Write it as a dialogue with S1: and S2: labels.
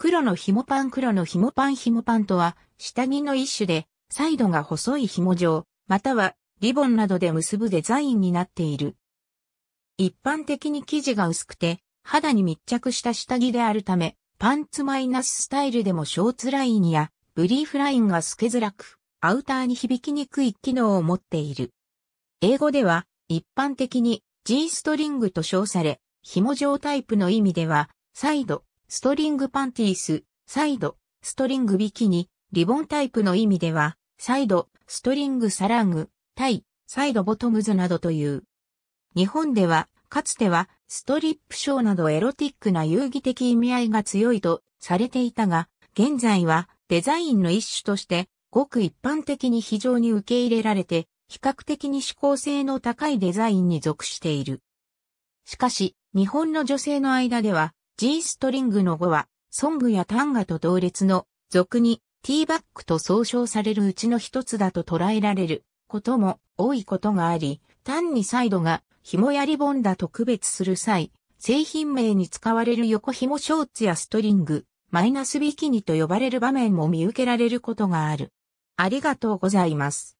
S1: 黒の紐パン黒の紐パン紐パンとは、下
S2: 着の一種で、サイドが細い紐状、またはリボンなどで結ぶデザインになっている。一般的に生地が薄くて、肌に密着した下着であるため、パンツマイナススタイルでもショーツラインやブリーフラインが透けづらく、アウターに響きにくい機能を持っている。英語では、一般的に G ストリングと称され、紐状タイプの意味では、サイド、ストリングパンティース、サイド、ストリングビキニ、リボンタイプの意味では、サイド、ストリングサラング、タイ、サイドボトムズなどという。日本では、かつては、ストリップショーなどエロティックな遊戯的意味合いが強いとされていたが、現在はデザインの一種として、ごく一般的に非常に受け入れられて、比較的に思考性の高いデザインに属している。しかし、日本の女性の間では、G ストリングの語は、ソングやタンガと同列の俗にティーバックと総称されるうちの一つだと捉えられることも多いことがあり、単にサイドが紐やリボンだと区別する際、製品名に使われる横紐ショーツやストリング、マイナスビキニと呼ばれる場面も見受けられることが
S1: ある。ありがとうございます。